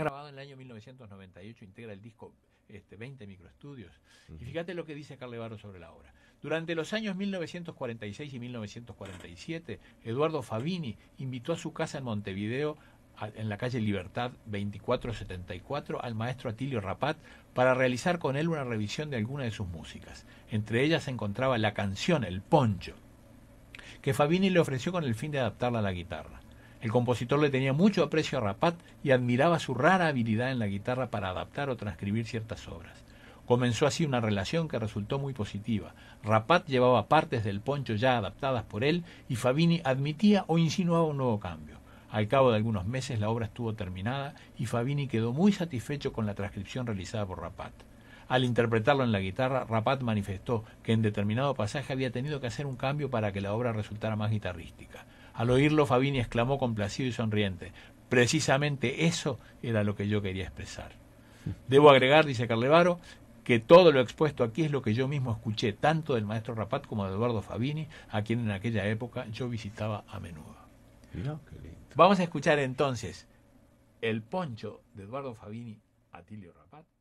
grabado en el año 1998, integra el disco este, 20 microestudios. Y fíjate lo que dice Carlevaro sobre la obra. Durante los años 1946 y 1947, Eduardo Fabini invitó a su casa en Montevideo, en la calle Libertad 2474, al maestro Atilio Rapat para realizar con él una revisión de alguna de sus músicas. Entre ellas se encontraba la canción El Poncho, que Fabini le ofreció con el fin de adaptarla a la guitarra. El compositor le tenía mucho aprecio a Rapat y admiraba su rara habilidad en la guitarra para adaptar o transcribir ciertas obras. Comenzó así una relación que resultó muy positiva. Rapat llevaba partes del poncho ya adaptadas por él y Fabini admitía o insinuaba un nuevo cambio. Al cabo de algunos meses la obra estuvo terminada y Fabini quedó muy satisfecho con la transcripción realizada por Rapat. Al interpretarlo en la guitarra, Rapat manifestó que en determinado pasaje había tenido que hacer un cambio para que la obra resultara más guitarrística. Al oírlo, Fabini exclamó complacido y sonriente. Precisamente eso era lo que yo quería expresar. Debo agregar, dice Carlevaro, que todo lo expuesto aquí es lo que yo mismo escuché, tanto del maestro Rapat como de Eduardo Fabini, a quien en aquella época yo visitaba a menudo. Vamos a escuchar entonces el poncho de Eduardo Fabini a Tilio Rapat.